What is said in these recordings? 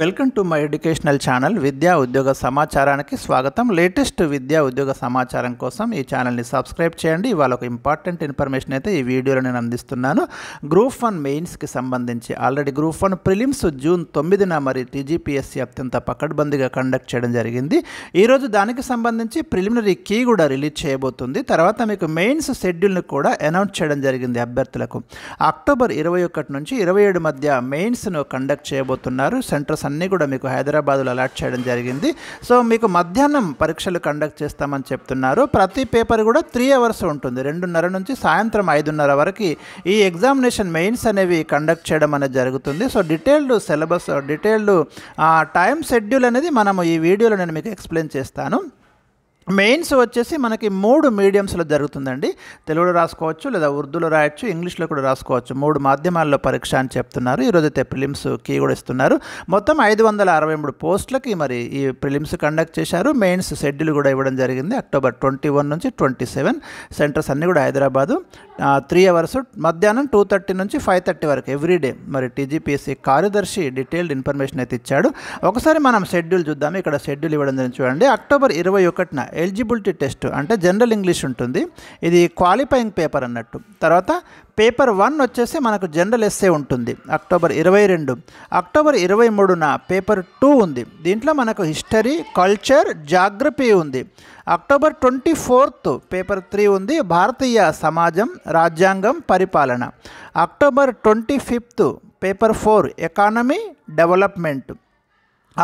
welcome to my educational channel విద్యా ఉద్యోగ సమాచారానికి స్వాగతం లేటెస్ట్ విద్యా ఉద్యోగ సమాచారం కోసం ఈ ఛానల్ని సబ్స్క్రైబ్ చేయండి ఇవాళ ఒక ఇంపార్టెంట్ ఇన్ఫర్మేషన్ అయితే ఈ వీడియోలో నేను అందిస్తున్నాను గ్రూప్ వన్ మెయిన్స్కి సంబంధించి already group one prelims June తొమ్మిదిన మరి టీజీపీఎస్సీ అత్యంత పకడ్బందీగా కండక్ట్ చేయడం జరిగింది ఈరోజు దానికి సంబంధించి ప్రిలిమినరీ కీ కూడా రిలీజ్ చేయబోతుంది తర్వాత మీకు మెయిన్స్ షెడ్యూల్ని కూడా అనౌన్స్ చేయడం జరిగింది అభ్యర్థులకు అక్టోబర్ ఇరవై ఒకటి నుంచి ఇరవై ఏడు మధ్య మెయిన్స్ను కండక్ట్ చేయబోతున్నారు సెంట్రల్ అన్నీ కూడా మీకు హైదరాబాద్లో అలాట్ చేయడం జరిగింది సో మీకు మధ్యాహ్నం పరీక్షలు కండక్ట్ చేస్తామని చెప్తున్నారు ప్రతి పేపర్ కూడా త్రీ అవర్స్ ఉంటుంది రెండున్నర నుంచి సాయంత్రం ఐదున్నర వరకు ఈ ఎగ్జామినేషన్ మెయిన్స్ అనేవి కండక్ట్ చేయడం అనేది జరుగుతుంది so detailed syllabus detailed time schedule అనేది మనము ఈ వీడియోలో నేను మీకు ఎక్స్ప్లెయిన్ చేస్తాను మెయిన్స్ వచ్చేసి మనకి మూడు మీడియంస్లో జరుగుతుందండి తెలుగులో రాసుకోవచ్చు లేదా ఉర్దూలో రాయొచ్చు ఇంగ్లీష్లో కూడా రాసుకోవచ్చు మూడు మాధ్యమాల్లో పరీక్ష అని చెప్తున్నారు ఈరోజైతే ప్రిలిమ్స్ కీ కూడా ఇస్తున్నారు మొత్తం ఐదు వందల అరవై మూడు పోస్టులకి మరి ఈ ప్రిలిమ్స్ కండక్ట్ చేశారు మెయిన్స్ షెడ్యూల్ కూడా ఇవ్వడం జరిగింది అక్టోబర్ ట్వంటీ వన్ నుంచి ట్వంటీ సెవెన్ సెంటర్స్ అన్నీ కూడా హైదరాబాదు త్రీ అవర్స్ మధ్యాహ్నం టూ థర్టీ నుంచి ఫైవ్ థర్టీ వరకు ఎవ్రీడే మరి టీజీపీఎస్సీ కార్యదర్శి డీటెయిల్డ్ ఇన్ఫర్మేషన్ అయితే ఇచ్చాడు ఒకసారి మనం షెడ్యూల్ చూద్దాం ఇక్కడ షెడ్యూల్ ఇవ్వడం జరిగింది చూడండి అక్టోబర్ ఇరవై ఒకటిన ఎలిజిబిలిటీ టెస్ట్ అంటే జనరల్ ఇంగ్లీష్ ఉంటుంది ఇది క్వాలిఫైయింగ్ పేపర్ అన్నట్టు తర్వాత పేపర్ వన్ వచ్చేసి మనకు జనరల్ ఎస్సే ఉంటుంది అక్టోబర్ ఇరవై రెండు అక్టోబర్ ఇరవై మూడున పేపర్ టూ ఉంది దీంట్లో మనకు హిస్టరీ కల్చర్ జాగ్రఫీ ఉంది October twenty fourth paper three ఉంది భారతీయ సమాజం రాజ్యాంగం పరిపాలన October twenty fifth paper four economy development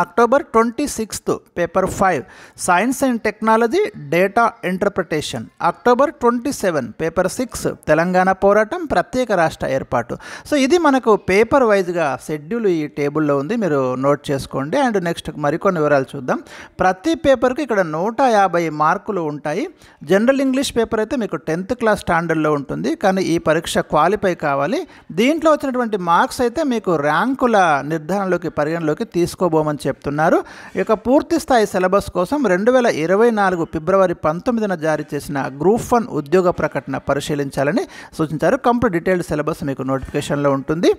October twenty sixth paper five science and technology data interpretation October twenty seven paper six Telangana పోరాటం ప్రత్యేక రాష్ట్ర ఏర్పాటు సో ఇది మనకు పేపర్ వైజ్గా షెడ్యూల్ ఈ టేబుల్లో ఉంది మీరు నోట్ చేసుకోండి అండ్ నెక్స్ట్ మరికొన్ని వివరాలు చూద్దాం ప్రతి పేపర్కి ఇక్కడ నూట యాభై మార్కులు ఉంటాయి జనరల్ ఇంగ్లీష్ పేపర్ అయితే మీకు టెన్త్ క్లాస్ స్టాండర్డ్లో ఉంటుంది కానీ ఈ పరీక్ష క్వాలిఫై కావాలి దీంట్లో వచ్చినటువంటి మార్క్స్ అయితే మీకు ర్యాంకుల నిర్ధారణలోకి పరిగణలోకి తీసుకోబోమని అని చెప్తున్నారు ఇక పూర్తి స్థాయి సిలబస్ కోసం రెండు వేల ఇరవై నాలుగు ఫిబ్రవరి పంతొమ్మిదిన జారీ చేసిన గ్రూప్ వన్ ఉద్యోగ ప్రకటన పరిశీలించాలని సూచించారు కంప్లీట్ డీటెయిల్డ్ సిలబస్ మీకు నోటిఫికేషన్లో ఉంటుంది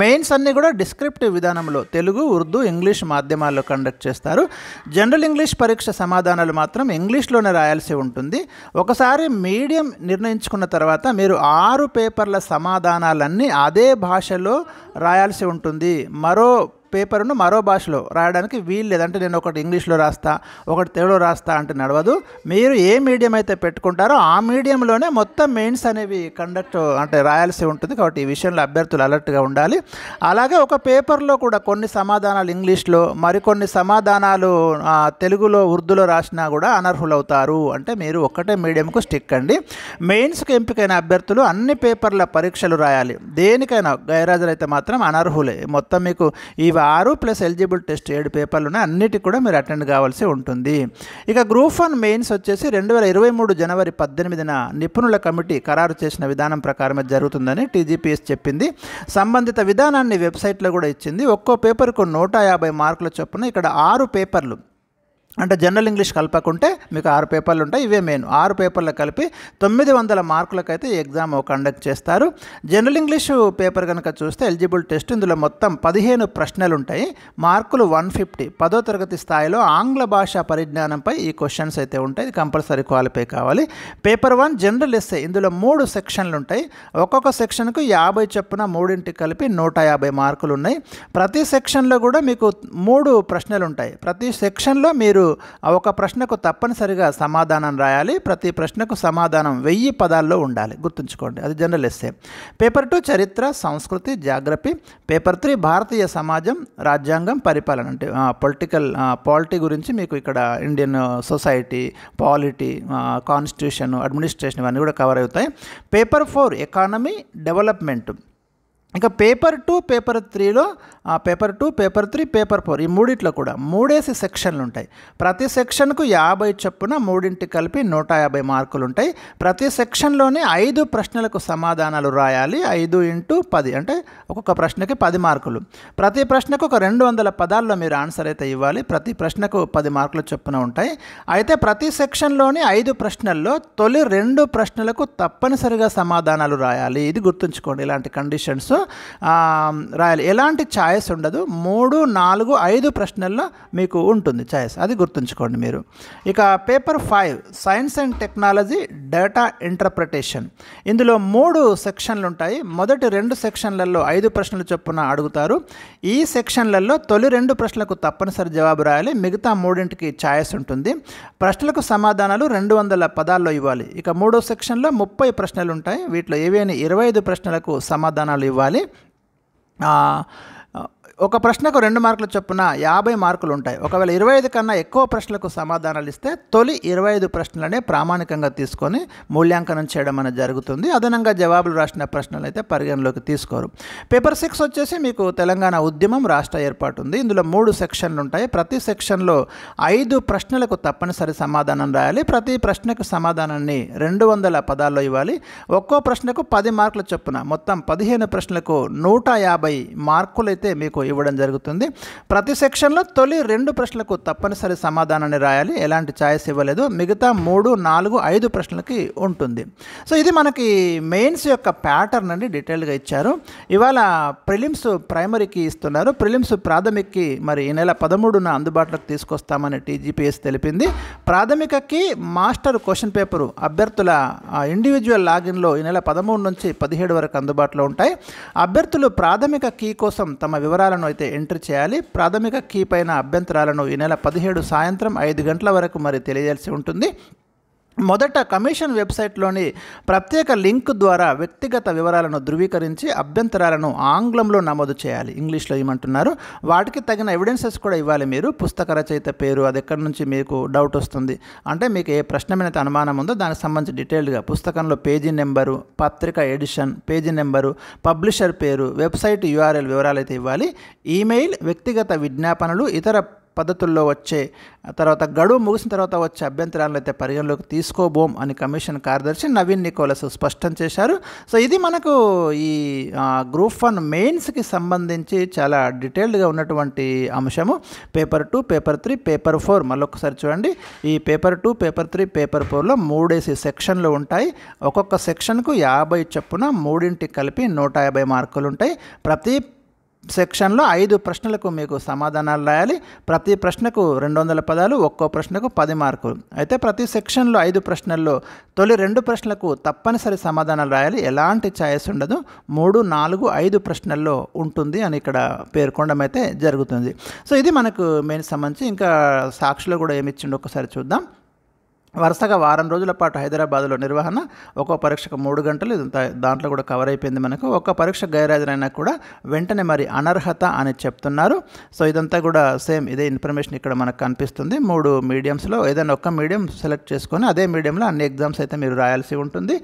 మెయిన్స్ అన్నీ కూడా డిస్క్రిప్టివ్ విధానంలో తెలుగు ఉర్దూ ఇంగ్లీష్ మాధ్యమాల్లో కండక్ట్ చేస్తారు జనరల్ ఇంగ్లీష్ పరీక్ష సమాధానాలు మాత్రం ఇంగ్లీష్లోనే రాయాల్సి ఉంటుంది ఒకసారి మీడియం నిర్ణయించుకున్న తర్వాత మీరు ఆరు పేపర్ల సమాధానాలన్నీ అదే భాషలో రాయాల్సి ఉంటుంది మరో పేపర్ను మరో భాషలో రాయడానికి వీలు లేదంటే నేను ఒకటి ఇంగ్లీష్లో రాస్తా ఒకటి తెలుగులో రాస్తా అంటే నడవదు మీరు ఏ మీడియం అయితే పెట్టుకుంటారో ఆ మీడియంలోనే మొత్తం మెయిన్స్ అనేవి కండక్ట్ అంటే రాయాల్సి ఉంటుంది కాబట్టి ఈ విషయంలో అభ్యర్థులు అలర్ట్గా ఉండాలి అలాగే ఒక పేపర్లో కూడా కొన్ని సమాధానాలు ఇంగ్లీష్లో మరికొన్ని సమాధానాలు తెలుగులో ఉర్దూలో రాసినా కూడా అనర్హులవుతారు అంటే మీరు ఒక్కటే మీడియంకు స్టిక్ అండి మెయిన్స్కి ఎంపికైన అభ్యర్థులు అన్ని పేపర్ల పరీక్షలు రాయాలి దేనికైనా గైరాజులైతే మాత్రం అనర్హులే మొత్తం మీకు ఈ ఆరు ప్లస్ ఎలిజిబుల్ టెస్ట్ ఏడు పేపర్లు ఉన్నాయి అన్నిటికి కూడా మీరు అటెండ్ కావాల్సి ఉంటుంది ఇక గ్రూప్ వన్ మెయిన్స్ వచ్చేసి రెండు వేల ఇరవై మూడు జనవరి పద్దెనిమిదిన నిపుణుల కమిటీ ఖరారు చేసిన విధానం ప్రకారమే జరుగుతుందని టీజీపీఎస్ చెప్పింది సంబంధిత విధానాన్ని వెబ్సైట్లో కూడా ఇచ్చింది ఒక్కో పేపర్కు నూట యాభై మార్కుల చొప్పున ఇక్కడ ఆరు పేపర్లు అంటే జనరల్ ఇంగ్లీష్ కలపకుంటే మీకు ఆరు పేపర్లు ఉంటాయి ఇవే మెయిన్ ఆరు పేపర్లు కలిపి తొమ్మిది వందల మార్కులకైతే ఎగ్జామ్ కండక్ట్ చేస్తారు జనరల్ ఇంగ్లీష్ పేపర్ కనుక చూస్తే ఎలిజిబుల్ టెస్ట్ ఇందులో మొత్తం పదిహేను ప్రశ్నలు ఉంటాయి మార్కులు వన్ ఫిఫ్టీ పదో తరగతి స్థాయిలో ఆంగ్ల భాష పరిజ్ఞానంపై ఈ క్వశ్చన్స్ అయితే ఉంటాయి కంపల్సరీ క్వాలిఫై కావాలి పేపర్ వన్ జనరల్ ఎస్ఏ ఇందులో మూడు సెక్షన్లు ఉంటాయి ఒక్కొక్క సెక్షన్కు యాభై చొప్పున మూడింటికి కలిపి నూట యాభై మార్కులు ఉన్నాయి ప్రతి సెక్షన్లో కూడా మీకు మూడు ప్రశ్నలు ఉంటాయి ప్రతి సెక్షన్లో మీరు మీరు ఒక ప్రశ్నకు తప్పనిసరిగా సమాధానం రాయాలి ప్రతి ప్రశ్నకు సమాధానం వెయ్యి పదాల్లో ఉండాలి గుర్తుంచుకోండి అది జనరల్ ఎస్సే పేపర్ టూ చరిత్ర సంస్కృతి జాగ్రఫీ పేపర్ త్రీ భారతీయ సమాజం రాజ్యాంగం పరిపాలన అంటే పొలిటికల్ పాలిటీ గురించి మీకు ఇక్కడ Indian society polity constitution administration ఇవన్నీ కూడా కవర్ అవుతాయి పేపర్ ఫోర్ ఎకానమీ డెవలప్మెంట్ ఇంకా పేపర్ టూ పేపర్ త్రీలో paper two paper three paper four ఈ మూడిట్లో కూడా మూడేసి సెక్షన్లు ఉంటాయి ప్రతి సెక్షన్కు యాభై చొప్పున మూడింటి కలిపి నూట యాభై మార్కులు ఉంటాయి ప్రతి సెక్షన్లోనే ఐదు ప్రశ్నలకు సమాధానాలు రాయాలి ఐదు ఇంటూ పది అంటే ఒక్కొక్క ప్రశ్నకి పది మార్కులు ప్రతి ప్రశ్నకు ఒక రెండు వందల పదాల్లో మీరు ఆన్సర్ అయితే ఇవ్వాలి ప్రతి ప్రశ్నకు పది మార్కులు చొప్పున ఉంటాయి అయితే ప్రతి సెక్షన్లోని ఐదు ప్రశ్నల్లో తొలి రెండు ప్రశ్నలకు తప్పనిసరిగా సమాధానాలు రాయాలి ఇది గుర్తుంచుకోండి ఇలాంటి కండిషన్స్ రాయాలి ఎలాంటి ఛాయిస్ ఉండదు మూడు నాలుగు ఐదు ప్రశ్నల్లో మీకు ఉంటుంది ఛాయిస్ అది గుర్తుంచుకోండి మీరు ఇక paper five science and technology data interpretation ఇందులో మూడు సెక్షన్లు ఉంటాయి మొదటి రెండు సెక్షన్లలో ఐదు ప్రశ్నలు చొప్పున అడుగుతారు ఈ సెక్షన్లలో తొలి రెండు ప్రశ్నలకు తప్పనిసరి జవాబు రాయాలి మిగతా మూడింటికి ఛాయస్ ఉంటుంది ప్రశ్నలకు సమాధానాలు రెండు వందల పదాల్లో ఇవ్వాలి ఇక మూడో సెక్షన్లో ముప్పై ప్రశ్నలు ఉంటాయి వీటిలో ఏవైనా ఇరవై ఐదు ప్రశ్నలకు సమాధానాలు ఇవ్వాలి ఒక ప్రశ్నకు రెండు మార్కులు చొప్పున యాభై మార్కులు ఉంటాయి ఒకవేళ ఇరవై ఐదు కన్నా ఎక్కువ ప్రశ్నలకు సమాధానాలు ఇస్తే తొలి ఇరవై ఐదు ప్రశ్నలనే ప్రామాణికంగా తీసుకొని మూల్యాంకనం చేయడం అనేది జరుగుతుంది అదనంగా జవాబులు రాసిన ప్రశ్నలు అయితే పరిగణలోకి తీసుకోరు పేపర్ సిక్స్ వచ్చేసి మీకు తెలంగాణ ఉద్యమం రాష్ట్ర ఏర్పాటు ఉంది ఇందులో మూడు సెక్షన్లు ఉంటాయి ప్రతి సెక్షన్లో ఐదు ప్రశ్నలకు తప్పనిసరి సమాధానం రాయాలి ప్రతి ప్రశ్నకు సమాధానాన్ని రెండు వందల పదాల్లో ఇవ్వాలి ఒక్కో ప్రశ్నకు పది మార్కుల చొప్పున మొత్తం పదిహేను ప్రశ్నలకు నూట యాభై మార్కులైతే మీకు ఇవ్వడం జరుగుతుంది ప్రతి సెక్షన్లో తొలి రెండు ప్రశ్నలకు తప్పనిసరి సమాధానాన్ని రాయాలి ఎలాంటి ఛాయిస్ ఇవ్వలేదు మిగతా మూడు నాలుగు ఐదు ప్రశ్నలకి ఉంటుంది సో ఇది మనకి మెయిన్స్ యొక్క ప్యాటర్న్ అండి డీటెయిల్గా ఇచ్చారు ఇవాళ ప్రిలిమ్స్ ప్రైమరీకి ఇస్తున్నారు ప్రిలిమ్స్ ప్రాథమికకి మరి ఈ నెల పదమూడున అందుబాటులోకి తీసుకొస్తామని టీజీపీఎస్ తెలిపింది ప్రాథమికకి మాస్టర్ క్వశ్చన్ పేపరు అభ్యర్థుల ఇండివిజువల్ లాగిన్లో ఈ నెల పదమూడు నుంచి పదిహేడు వరకు అందుబాటులో ఉంటాయి అభ్యర్థులు ప్రాథమిక కీ కోసం తమ వివరాలను అంశాలను అయితే ఎంటర్ చేయాలి ప్రాథమిక కీ పైన అభ్యంతరాలను ఈ నెల పదిహేడు సాయంత్రం ఐదు గంటల వరకు మరి తెలియాల్సి ఉంటుంది మొదట కమిషన్ వెబ్సైట్లోని ప్రత్యేక లింక్ ద్వారా వ్యక్తిగత వివరాలను ధృవీకరించి అభ్యంతరాలను ఆంగ్లంలో నమోదు చేయాలి ఇంగ్లీష్లో ఏమంటున్నారు వాటికి తగిన ఎవిడెన్సెస్ కూడా ఇవ్వాలి మీరు పుస్తక రచయిత పేరు అది ఎక్కడి నుంచి మీకు డౌట్ వస్తుంది అంటే మీకు ఏ ప్రశ్న అనుమానం ఉందో దానికి సంబంధించి డీటెయిల్డ్గా పుస్తకంలో పేజీ నెంబరు పత్రిక ఎడిషన్ పేజీ నెంబరు పబ్లిషర్ పేరు వెబ్సైట్ యూఆర్ఎల్ వివరాలు అయితే ఇవ్వాలి ఈమెయిల్ వ్యక్తిగత విజ్ఞాపనలు ఇతర పద్ధతుల్లో వచ్చే తర్వాత గడువు ముగిసిన తర్వాత వచ్చే అభ్యంతరాలను అయితే పరిగణలోకి తీసుకోబోం అని కమిషన్ కార్యదర్శి నవీన్ నికోలస్ స్పష్టం చేశారు సో ఇది మనకు ఈ గ్రూప్ వన్ మెయిన్స్కి సంబంధించి చాలా డీటెయిల్డ్గా ఉన్నటువంటి అంశము paper two paper three paper four మళ్ళొకసారి చూడండి ఈ paper two paper three paper ఫోర్లో మూడేసి సెక్షన్లు ఉంటాయి ఒక్కొక్క సెక్షన్కు యాభై చొప్పున మూడింటి కలిపి నూట యాభై మార్కులు ఉంటాయి ప్రతి సెక్షన్లో ఐదు ప్రశ్నలకు మీకు సమాధానాలు రాయాలి ప్రతి ప్రశ్నకు రెండు వందల పదాలు ఒక్కో ప్రశ్నకు పది మార్కులు అయితే ప్రతి సెక్షన్లో ఐదు ప్రశ్నల్లో తొలి రెండు ప్రశ్నలకు తప్పనిసరి సమాధానాలు రాయాలి ఎలాంటి ఛాయస్ ఉండదు మూడు నాలుగు ఐదు ప్రశ్నల్లో ఉంటుంది అని ఇక్కడ పేర్కొనడం అయితే జరుగుతుంది సో ఇది మనకు మెయిన్ సంబంధించి ఇంకా సాక్షిలో కూడా ఏమి ఇచ్చిండో ఒకసారి చూద్దాం వరుసగా వారం రోజుల పాటు హైదరాబాద్లో నిర్వహణ ఒక్కో పరీక్షకు మూడు గంటలు ఇది దాంట్లో కూడా కవర్ అయిపోయింది మనకు ఒక్క పరీక్ష గైరాజరైనా కూడా వెంటనే మరి అనర్హత అని చెప్తున్నారు సో ఇదంతా కూడా సేమ్ ఇదే ఇన్ఫర్మేషన్ ఇక్కడ మనకు కనిపిస్తుంది మూడు మీడియంస్లో ఏదైనా ఒక్క మీడియం సెలెక్ట్ చేసుకొని అదే మీడియంలో అన్ని ఎగ్జామ్స్ అయితే మీరు రాయాల్సి ఉంటుంది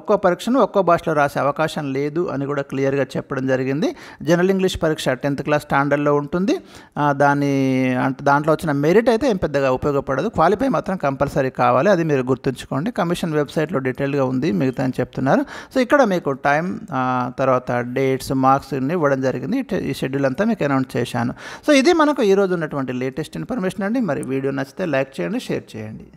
ఒక్కో పరీక్షను ఒక్కో భాషలో రాసే అవకాశం లేదు అని కూడా క్లియర్గా చెప్పడం జరిగింది జనరల్ ఇంగ్లీష్ పరీక్ష టెన్త్ క్లాస్ స్టాండర్డ్లో ఉంటుంది దాని అంటే దాంట్లో వచ్చిన మెరిట్ అయితే ఏం పెద్దగా ఉపయోగపడదు క్వాలిఫై మాత్రం కంపల్ కంపల్సరీ కావాలి అది మీరు గుర్తుంచుకోండి కమిషన్ వెబ్సైట్లో డీటెయిల్గా ఉంది మిగతా అని చెప్తున్నారు సో ఇక్కడ మీకు టైం తర్వాత డేట్స్ మార్క్స్ ఇవ్వడం జరిగింది ఈ షెడ్యూల్ అంతా మీకు అనౌన్స్ చేశాను సో ఇది మనకు ఈరోజు ఉన్నటువంటి లేటెస్ట్ ఇన్ఫర్మేషన్ అండి మరి వీడియో నచ్చితే లైక్ చేయండి షేర్ చేయండి